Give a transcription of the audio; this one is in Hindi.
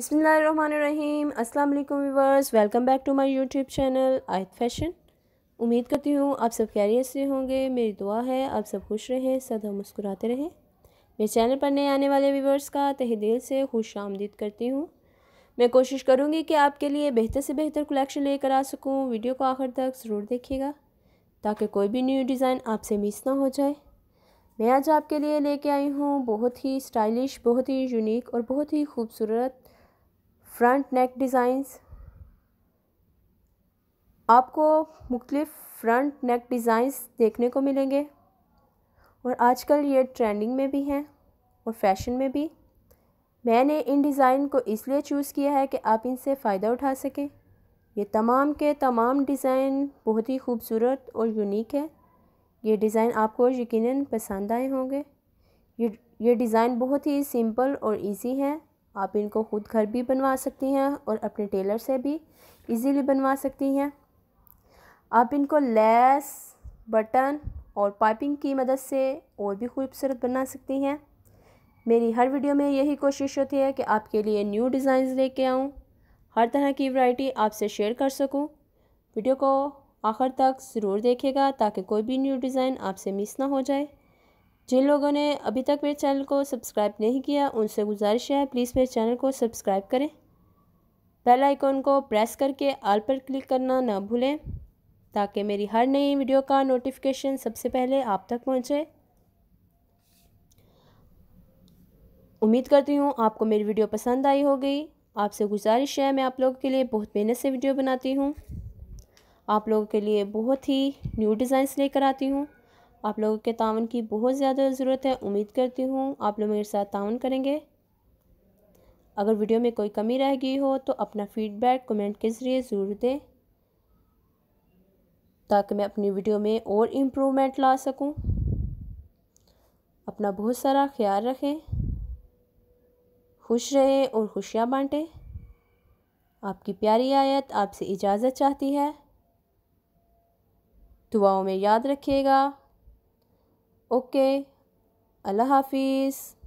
बिसमीम अस्सलाम वालेकुम welcome back to my YouTube channel Aayat fashion उम्मीद करती हूँ आप सब कैरियर से होंगे मेरी दुआ है आप सब खुश रहें सदा मुस्कुराते रहें मेरे चैनल पर नए आने वाले व्यूवर्स का तहे दिल से खुश आमदीद करती हूँ मैं कोशिश करूँगी कि आपके लिए बेहतर से बेहतर कलेक्शन लेकर आ सकूँ वीडियो को आखिर तक ज़रूर देखिएगा ताकि कोई भी न्यू डिज़ाइन आपसे मिस ना हो जाए मैं आज आपके लिए लेके आई हूँ बहुत ही स्टाइलिश बहुत ही यूनिक और बहुत ही खूबसूरत फ्रंट नेक डिज़ाइंस आपको मुख्तलिफ फ्रंट नेक डिज़ाइंस देखने को मिलेंगे और आजकल ये ट्रेंडिंग में भी हैं और फैशन में भी मैंने इन डिज़ाइन को इसलिए चूज़ किया है कि आप इनसे फ़ायदा उठा सकें ये तमाम के तमाम डिज़ाइन बहुत ही खूबसूरत और यूनिक है ये डिज़ाइन आपको यकीनन पसंद आए होंगे ये ये डिज़ाइन बहुत ही सिंपल और इजी हैं आप इनको खुद घर भी बनवा सकती हैं और अपने टेलर से भी इजीली बनवा सकती हैं आप इनको लेस बटन और पाइपिंग की मदद से और भी खूबसूरत बना सकती हैं मेरी हर वीडियो में यही कोशिश होती है कि आपके लिए न्यू डिज़ाइन लेके आऊँ हर तरह की वैरायटी आपसे शेयर कर सकूँ वीडियो को आखिर तक ज़रूर देखेगा ताकि कोई भी न्यू डिज़ाइन आपसे मिस ना हो जाए जिन लोगों ने अभी तक मेरे चैनल को सब्सक्राइब नहीं किया उनसे गुजारिश है प्लीज़ मेरे चैनल को सब्सक्राइब करें बेल आइकॉन को प्रेस करके आल पर क्लिक करना ना भूलें ताकि मेरी हर नई वीडियो का नोटिफिकेशन सबसे पहले आप तक पहुंचे उम्मीद करती हूँ आपको मेरी वीडियो पसंद आई होगी आपसे गुजारिश है मैं आप लोगों के लिए बहुत मेहनत से वीडियो बनाती हूँ आप लोगों के लिए बहुत ही न्यू डिज़ाइंस लेकर आती हूँ आप लोगों के तावन की बहुत ज़्यादा ज़रूरत है उम्मीद करती हूँ आप लोग मेरे साथ तावन करेंगे अगर वीडियो में कोई कमी रह गई हो तो अपना फीडबैक कमेंट के ज़रिए ज़रूर दें ताकि मैं अपनी वीडियो में और इम्प्रूवमेंट ला सकूं। अपना बहुत सारा ख्याल रखें खुश रहें और खुशियाँ बांटें आपकी प्यारी आयत आपसे इजाज़त चाहती है दुआओं में याद रखिएगा ओके अल्लाह हाफिज़